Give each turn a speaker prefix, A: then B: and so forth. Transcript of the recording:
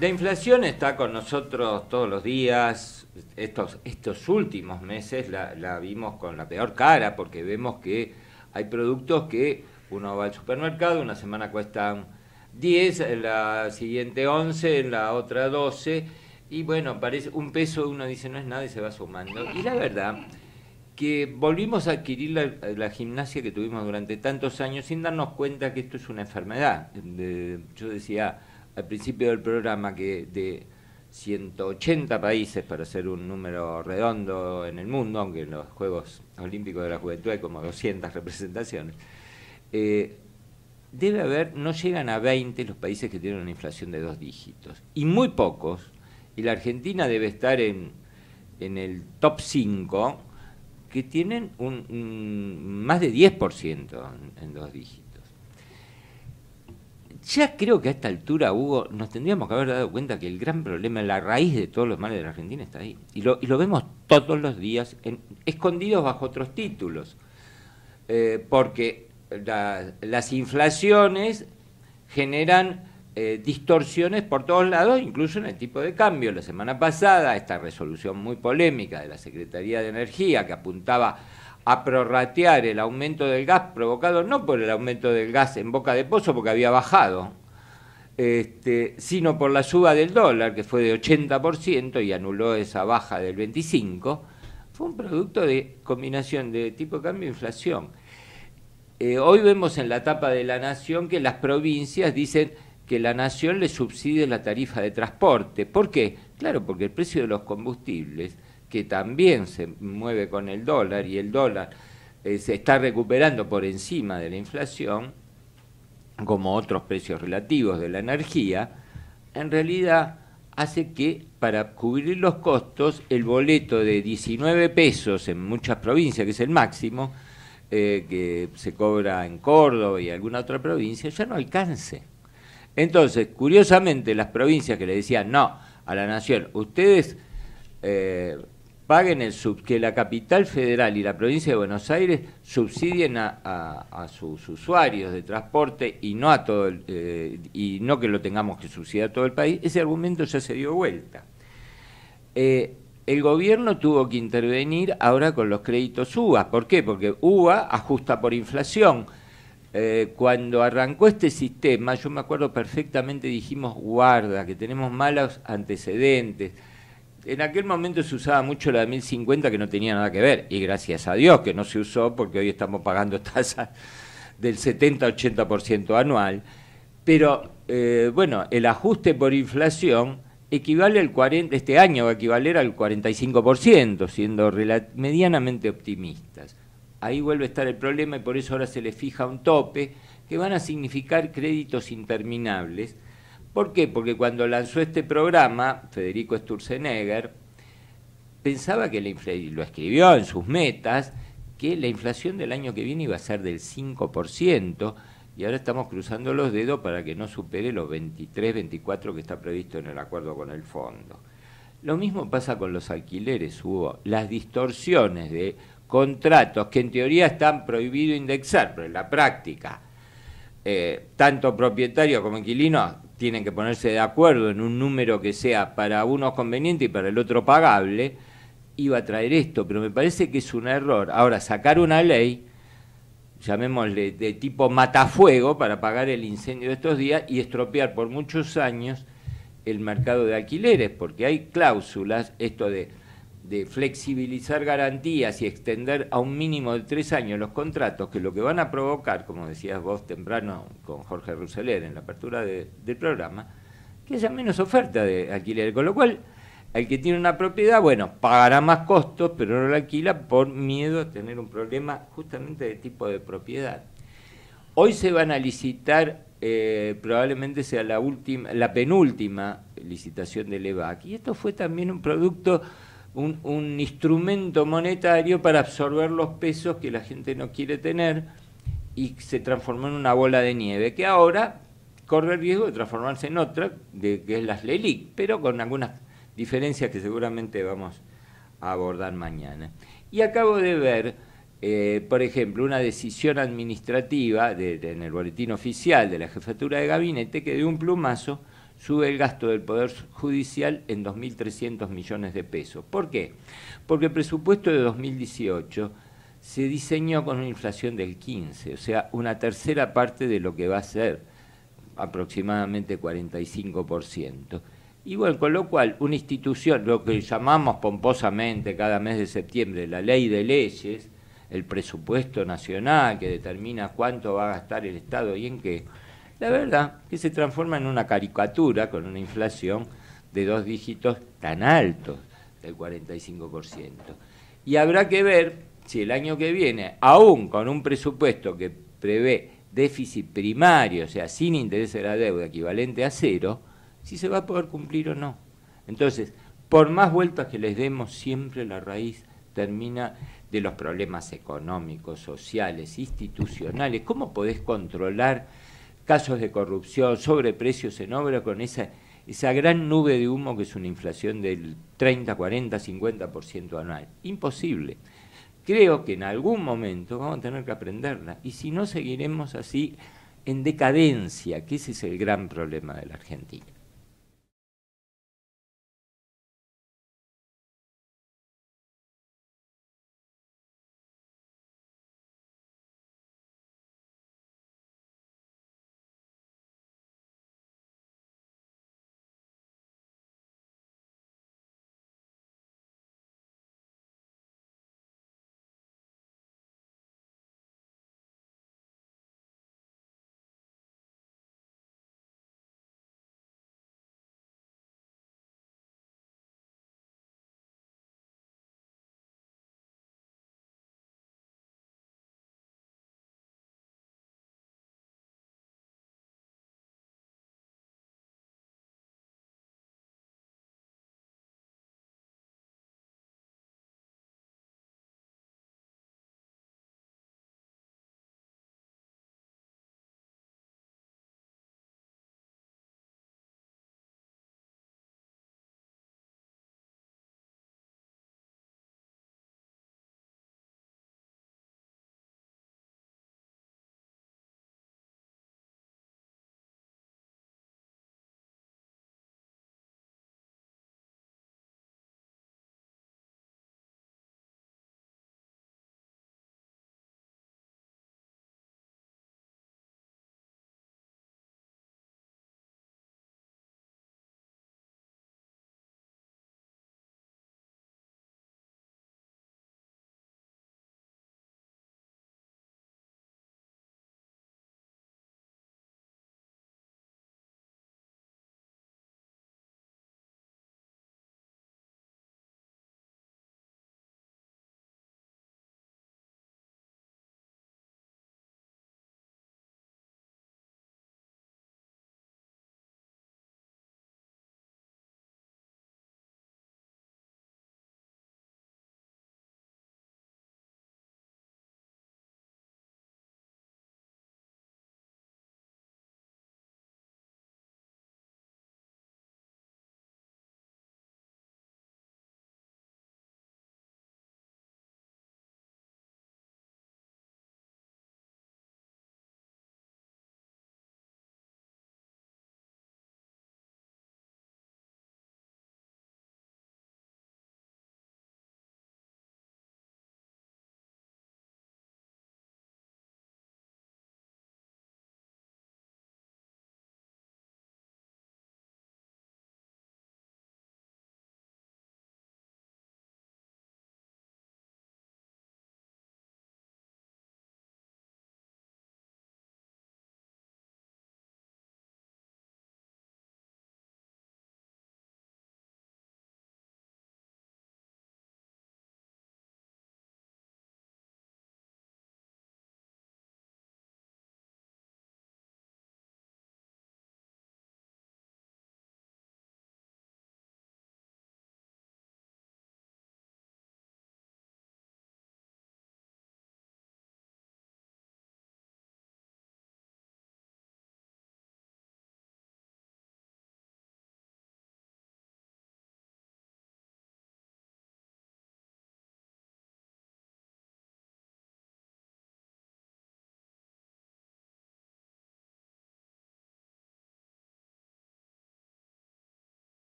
A: La inflación está con nosotros todos los días. Estos, últimos meses la, vimos con la peor cara porque vemos que hay productos que uno va al supermercado, una semana cuestan 10, en la siguiente 11, en la otra 12. Y bueno, parece un peso, uno dice no es nada y se va sumando. Y la verdad que volvimos a adquirir la gimnasia que tuvimos durante tantos años sin darnos cuenta que esto es una enfermedad. yo decía al principio del programa que de 180 países, para ser un número redondo en el mundo, aunque en los Juegos Olímpicos de la Juventud hay como 200 representaciones, eh, debe haber, no llegan a 20 los países que tienen una inflación de dos dígitos, y muy pocos, y la Argentina debe estar en, el top 5, que tienen un, más de 10% en dos dígitos. Ya creo que a esta altura, Hugo, nos tendríamos que haber dado cuenta que el gran problema, la raíz de todos los males de la Argentina está ahí. Y lo, vemos todos los días, escondidos bajo otros títulos. Eh, porque las inflaciones generan eh, distorsiones por todos lados, incluso en el tipo de cambio. La semana pasada, esta resolución muy polémica de la Secretaría de Energía que apuntaba a prorratear el aumento del gas provocado no por el aumento del gas en boca de pozo porque había bajado, este, sino por la suba del dólar que fue de 80% y anuló esa baja del 25%, fue un producto de combinación de tipo de cambio e inflación. Eh, hoy vemos en la etapa de la Nación que las provincias dicen que la Nación le subsidie la tarifa de transporte. ¿Por qué? Claro, porque el precio de los combustibles que también se mueve con el dólar y el dólar eh, se está recuperando por encima de la inflación, como otros precios relativos de la energía, en realidad hace que para cubrir los costos el boleto de 19 pesos en muchas provincias, que es el máximo, eh, que se cobra en Córdoba y alguna otra provincia, ya no alcance. Entonces, curiosamente, las provincias que le decían no a la nación, ustedes eh, paguen el sub, que la capital federal y la provincia de Buenos Aires subsidien a, sus usuarios de transporte y no a todo eh, y no que lo tengamos que subsidiar a todo el país, ese argumento ya se dio vuelta. Eh, el gobierno tuvo que intervenir ahora con los créditos UBA. ¿Por qué? Porque UBA ajusta por inflación. Eh, cuando arrancó este sistema, yo me acuerdo perfectamente, dijimos, guarda, que tenemos malos antecedentes en aquel momento se usaba mucho la de 1050 que no tenía nada que ver, y gracias a Dios que no se usó porque hoy estamos pagando tasas del 70-80% anual, pero eh, bueno, el ajuste por inflación equivale al 40, este año va a equivaler al 45%, siendo medianamente optimistas. Ahí vuelve a estar el problema y por eso ahora se le fija un tope que van a significar créditos interminables ¿Por qué? Porque cuando lanzó este programa, Federico Sturzenegger pensaba que la inflación, lo escribió en sus metas, que la inflación del año que viene iba a ser del 5%, y ahora estamos cruzando los dedos para que no supere los 23, 24 que está previsto en el acuerdo con el fondo. Lo mismo pasa con los alquileres, hubo las distorsiones de contratos que en teoría están prohibidos indexar, pero en la práctica, eh, tanto propietario como inquilino tienen que ponerse de acuerdo en un número que sea para uno conveniente y para el otro pagable, iba a traer esto, pero me parece que es un error. Ahora, sacar una ley, llamémosle de tipo matafuego, para pagar el incendio de estos días y estropear por muchos años el mercado de alquileres, porque hay cláusulas, esto de de flexibilizar garantías y extender a un mínimo de tres años los contratos, que lo que van a provocar, como decías vos temprano con Jorge Rousseler en la apertura de, del programa, que haya menos oferta de alquiler, con lo cual el que tiene una propiedad, bueno, pagará más costos, pero no la alquila por miedo a tener un problema justamente de tipo de propiedad. Hoy se van a licitar, eh, probablemente sea la última, la penúltima licitación de EVAC, y esto fue también un producto un, instrumento monetario para absorber los pesos que la gente no quiere tener y se transformó en una bola de nieve, que ahora corre el riesgo de transformarse en otra, de, que es la LELIC, pero con algunas diferencias que seguramente vamos a abordar mañana. Y acabo de ver, eh, por ejemplo, una decisión administrativa en el boletín oficial de la jefatura de gabinete que de un plumazo sube el gasto del Poder Judicial en 2.300 millones de pesos. ¿Por qué? Porque el presupuesto de 2018 se diseñó con una inflación del 15, o sea, una tercera parte de lo que va a ser aproximadamente 45%. Y bueno, con lo cual una institución, lo que llamamos pomposamente cada mes de septiembre la ley de leyes, el presupuesto nacional que determina cuánto va a gastar el Estado y en qué, la verdad que se transforma en una caricatura con una inflación de dos dígitos tan altos del 45%. Y habrá que ver si el año que viene, aún con un presupuesto que prevé déficit primario, o sea, sin interés de la deuda equivalente a cero, si se va a poder cumplir o no. Entonces, por más vueltas que les demos, siempre la raíz termina de los problemas económicos, sociales, institucionales. ¿Cómo podés controlar casos de corrupción, sobreprecios en obra, con esa, gran nube de humo que es una inflación del 30, 40, 50% anual. Imposible. Creo que en algún momento vamos a tener que aprenderla y si no seguiremos así en decadencia, que ese es el gran problema de la Argentina.